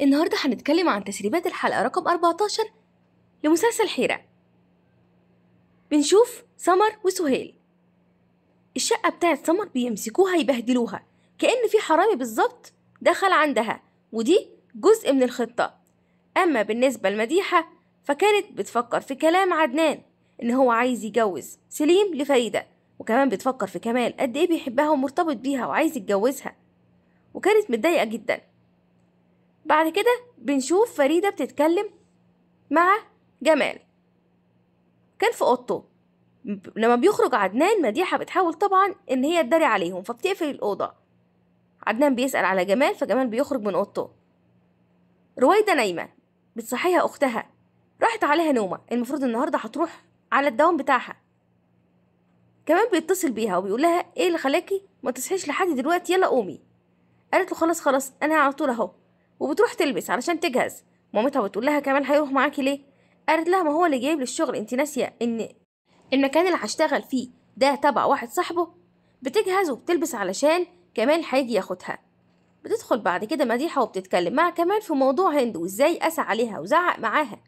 النهاردة هنتكلم عن تسريبات الحلقة رقم 14 لمسلسل حيرة بنشوف سمر وسهيل الشقة بتاعت سمر بيمسكوها يبهدلوها كأن في حرامي بالظبط دخل عندها ودي جزء من الخطة أما بالنسبة لمديحة فكانت بتفكر في كلام عدنان إن هو عايز يجوز سليم لفريدة وكمان بتفكر في كمال قد إيه بيحبها ومرتبط بيها وعايز يتجوزها وكانت متضايقة جدا بعد كده بنشوف فريدة بتتكلم مع جمال كان في اوضته لما بيخرج عدنان مديحة بتحاول طبعا ان هي تداري عليهم فبتقفل الأوضة عدنان بيسأل على جمال فجمال بيخرج من أوضته رويدة نايمة بتصحيها أختها راحت عليها نومة المفروض النهاردة هتروح على الدوام بتاعها كمان بيتصل بيها وبيقول لها ايه اللي خلاكي ما تصحيش لحد دلوقتي يلا قومي قالت له خلاص خلاص انا على طول اهو وبتروح تلبس علشان تجهز مامتها بتقول لها كمان هيروح معاكي ليه قالت لها ما هو اللي جايب للشغل انت ناسيه ان المكان اللي هشتغل فيه ده تبع واحد صاحبه بتجهز وبتلبس علشان كمال هيجي ياخدها بتدخل بعد كده مديحه وبتتكلم مع كمال في موضوع هند وازاي قسى عليها وزعق معاها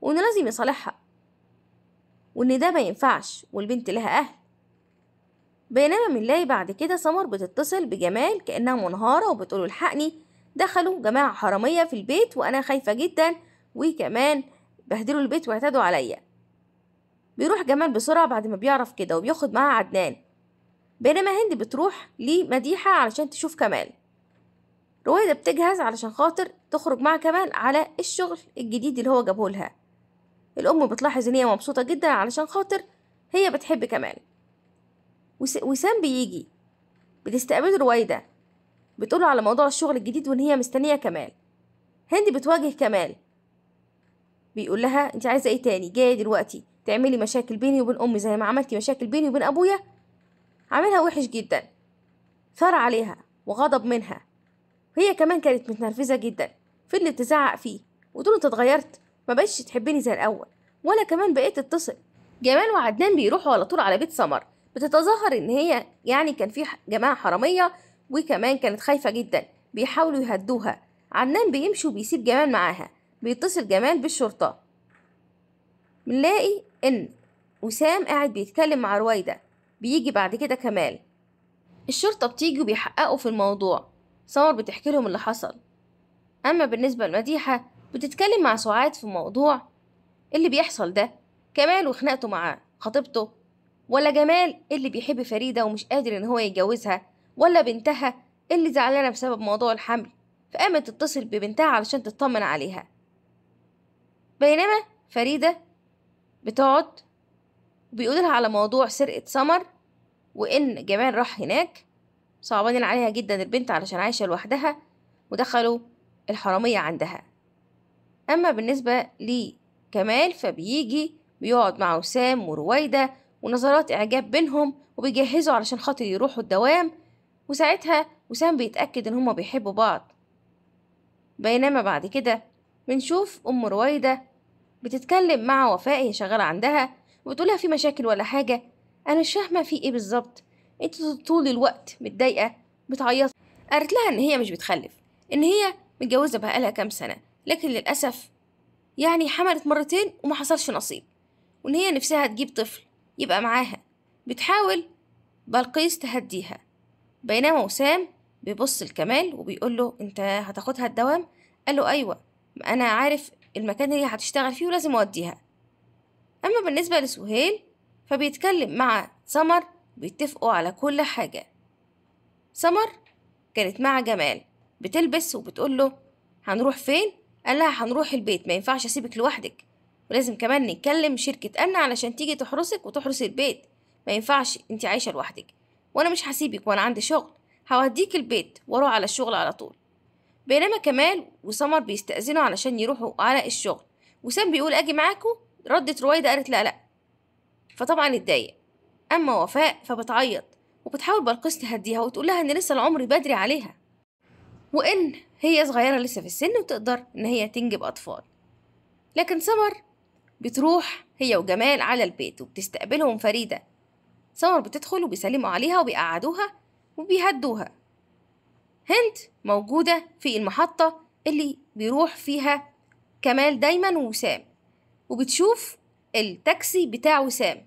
وان لازم يصالحها وان ده ما ينفعش والبنت لها اهل بينما بنلاقي بعد كده سمر بتتصل بجمال كانها منهاره وبتقوله الحقني دخلوا جماعة حرامية في البيت وأنا خايفة جدا وكمان بهدلوا البيت واعتدوا عليا بيروح جمال بسرعة بعد ما بيعرف كده وبياخد معاه عدنان بينما هند بتروح لمديحة علشان تشوف كمال رويدة بتجهز علشان خاطر تخرج مع كمال على الشغل الجديد اللي هو جابهولها الأم بتلاحظ إن هي مبسوطة جدا علشان خاطر هي بتحب كمال وسام بيجي بتستقبله رويدة بتقوله على موضوع الشغل الجديد وإن هي مستنية كمال هند بتواجه كمال بيقول لها انت عايزه ايه تاني جايه دلوقتي تعملي مشاكل بيني وبين امي زي ما عملتي مشاكل بيني وبين ابويا عاملها وحش جدا ثار عليها وغضب منها هي كمان كانت متنرفزه جدا فضلت تزعق فيه وتقول انت اتغيرت ما بقتش تحبني زي الاول ولا كمان بقيت اتصل جمال وعدنان بيروحوا على طول على بيت سمر بتتظاهر ان هي يعني كان في جماعه حراميه وكمان كانت خايفة جدا بيحاولوا يهدوها عدنان بيمشي وبيسيب جمال معاها بيتصل جمال بالشرطة بنلاقي إن وسام قاعد بيتكلم مع رويدة بيجي بعد كده كمال الشرطة بتيجي وبيحققوا في الموضوع سمر بتحكي لهم اللي حصل أما بالنسبة لمديحة بتتكلم مع سعاد في موضوع اللي بيحصل ده كمال وخناقته مع خطيبته ولا جمال اللي بيحب فريدة ومش قادر إن هو يتجوزها ولا بنتها اللي زعلانة بسبب موضوع الحمل فقامت تتصل ببنتها علشان تطمن عليها بينما فريدة بتقعد بيقولها على موضوع سرقة سمر وإن جمال راح هناك صعبانين عليها جدا البنت علشان عايشة لوحدها ودخلوا الحرامية عندها أما بالنسبة لكمال فبيجي بيقعد مع وسام ورويدة ونظرات إعجاب بينهم وبيجهزوا علشان خاطر يروحوا الدوام وساعتها وسام بيتأكد إن هما بيحبوا بعض بينما بعد كده بنشوف أم رويدة بتتكلم مع وفاء هي شغالة عندها وبتقولها في مشاكل ولا حاجة أنا مش فاهمة في إيه بالظبط أنت طول الوقت متضايقة بتعيطي قالت لها إن هي مش بتخلف إن هي متجوزة بقالها كام سنة لكن للأسف يعني حملت مرتين وما حصلش نصيب وإن هي نفسها تجيب طفل يبقى معاها بتحاول بلقيس تهديها بينما وسام بيبص لكمال وبيقول له انت هتاخدها الدوام قال له ايوه ما انا عارف المكان اللي هتشتغل فيه ولازم اوديها اما بالنسبه لسهيل فبيتكلم مع سمر بيتفقوا على كل حاجه سمر كانت مع جمال بتلبس وبتقول له هنروح فين قال لها هنروح البيت ما ينفعش اسيبك لوحدك ولازم كمان نتكلم شركة أمن علشان تيجي تحرسك وتحرس البيت ما ينفعش انت عايشة لوحدك وانا مش هسيبك وانا عندي شغل هوديك البيت واروح على الشغل على طول بينما كمال وسمر بيستأذنوا علشان يروحوا على الشغل وسام بيقول اجي معاكوا ردت رويدة قالت لا لا فطبعا اتضايق اما وفاء فبتعيط وبتحاول بلقيس تهديها وتقول لها ان لسه العمر بدري عليها وان هي صغيره لسه في السن وتقدر ان هي تنجب اطفال لكن سمر بتروح هي وجمال على البيت وبتستقبلهم فريده سمر بتدخل وبيسلموا عليها وبيقعدوها وبيهدوها هند موجودة في المحطة اللي بيروح فيها كمال دايما ووسام وبتشوف التاكسي بتاع وسام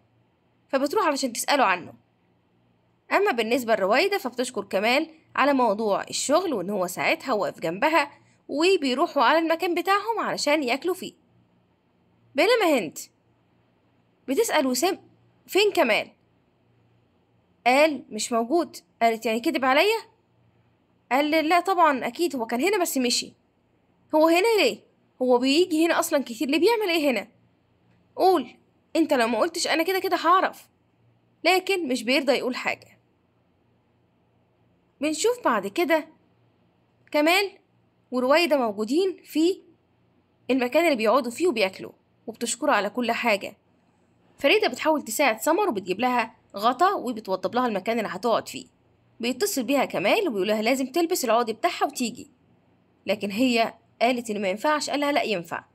فبتروح علشان تسأله عنه أما بالنسبة لروايدة فبتشكر كمال على موضوع الشغل وإن هو ساعتها واقف جنبها وبيروحوا على المكان بتاعهم علشان ياكلوا فيه بينما هند بتسأل وسام فين كمال قال مش موجود قالت يعني كذب عليا قال لا طبعا اكيد هو كان هنا بس مشي هو هنا ليه هو بيجي هنا اصلا كتير ليه بيعمل ايه هنا قول انت لو ما قلتش انا كده كده هعرف لكن مش بيرضى يقول حاجه بنشوف بعد كده كمال وروايدة موجودين في المكان اللي بيقعدوا فيه وبياكلوا وبتشكره على كل حاجة فريدة بتحاول تساعد سمر وبتجيب لها غطا وبتوضب لها المكان اللي هتقعد فيه بيتصل بيها كمال وبيقولها لازم تلبس العقد بتاعها وتيجي لكن هي قالت ان ما ينفعش قالها لا ينفع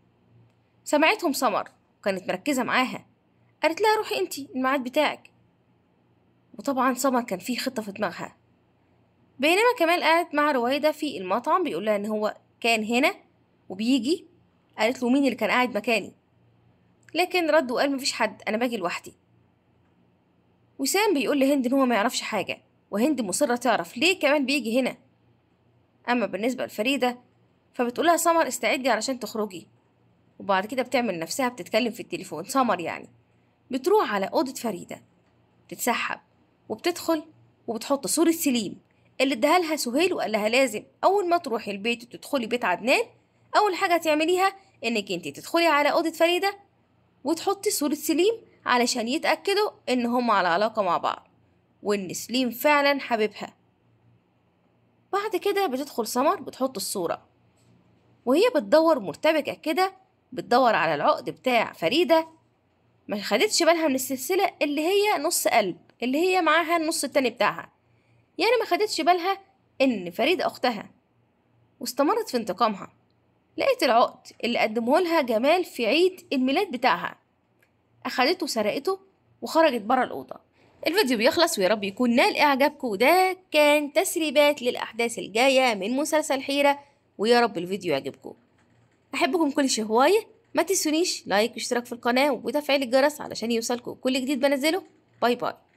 سمعتهم سمر وكانت مركزه معاها قالت لها روحي انتي الميعاد بتاعك وطبعا سمر كان فيه خطه في دماغها بينما كمال قعدت مع رويدة في المطعم بيقول لها ان هو كان هنا وبيجي قالت له مين اللي كان قاعد مكاني لكن رد وقال مفيش حد انا باجي لوحدي وسام بيقول لهند إن هو ما يعرفش حاجة وهند مصرة تعرف ليه كمان بيجي هنا أما بالنسبة لفريدة فبتقولها سمر استعدي علشان تخرجي وبعد كده بتعمل نفسها بتتكلم في التليفون سمر يعني بتروح على أوضة فريدة بتتسحب وبتدخل وبتحط صورة سليم اللي اداها لها سهيل وقال لها لازم أول ما تروحي البيت وتدخلي بيت عدنان أول حاجة تعمليها إنك أنت تدخلي على أوضة فريدة وتحطي صورة سليم علشان يتأكدوا إن هما على علاقة مع بعض وإن سليم فعلا حبيبها بعد كده بتدخل سمر بتحط الصورة وهي بتدور مرتبكة كده بتدور على العقد بتاع فريدة ما خدتش بالها من السلسلة اللي هي نص قلب اللي هي معاها النص التاني بتاعها يعني ما خدتش بالها إن فريدة أختها واستمرت في انتقامها لقيت العقد اللي قدمه لها جمال في عيد الميلاد بتاعها أخدته وسرقته وخرجت بره الأوضة الفيديو بيخلص ويا رب يكون نال إعجابكم وده كان تسريبات للأحداث الجاية من مسلسل حيرة ويا رب الفيديو يعجبكم أحبكم كل شيء هواية ما تنسونيش لايك واشتراك في القناة وتفعيل الجرس علشان يوصلكم كل جديد بنزله باي باي